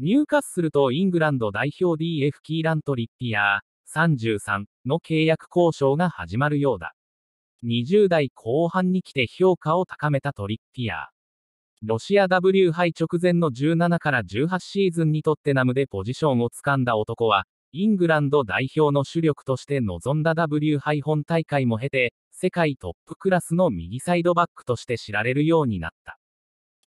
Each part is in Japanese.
ニューカッスルとイングランド代表 DF キーラント・リッピアー33の契約交渉が始まるようだ。20代後半に来て評価を高めたトリッピアー。ロシア W 杯直前の17から18シーズンにとってナムでポジションをつかんだ男は、イングランド代表の主力として臨んだ W 杯本大会も経て、世界トップクラスの右サイドバックとして知られるようになった。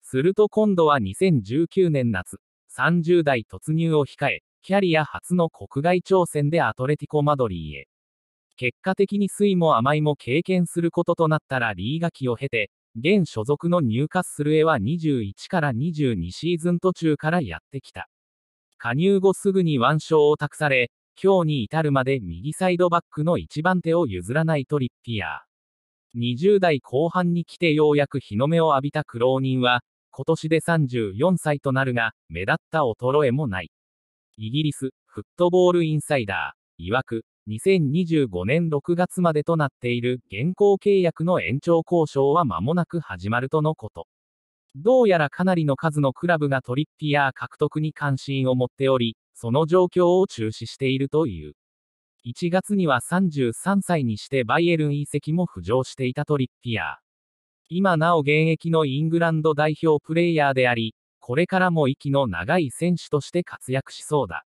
すると今度は2019年夏、30代突入を控え、キャリア初の国外挑戦でアトレティコ・マドリーへ。結果的に酸いも甘いも経験することとなったらリーガ期を経て、現所属の入荷するへは21から22シーズン途中からやってきた。加入後すぐに腕章を託され、今日に至るまで右サイドバックの1番手を譲らないトリッピアー。20代後半に来てようやく日の目を浴びた苦労人は、今年で34歳となるが、目立った衰えもない。イギリス、フットボールインサイダー、曰く、2025年6月までとなっている現行契約の延長交渉は間もなく始まるとのこと。どうやらかなりの数のクラブがトリッピアー獲得に関心を持っており、その状況を注視しているという。1月には33歳にしてバイエルン移籍も浮上していたトリッピアー。今なお現役のイングランド代表プレーヤーであり、これからも息の長い選手として活躍しそうだ。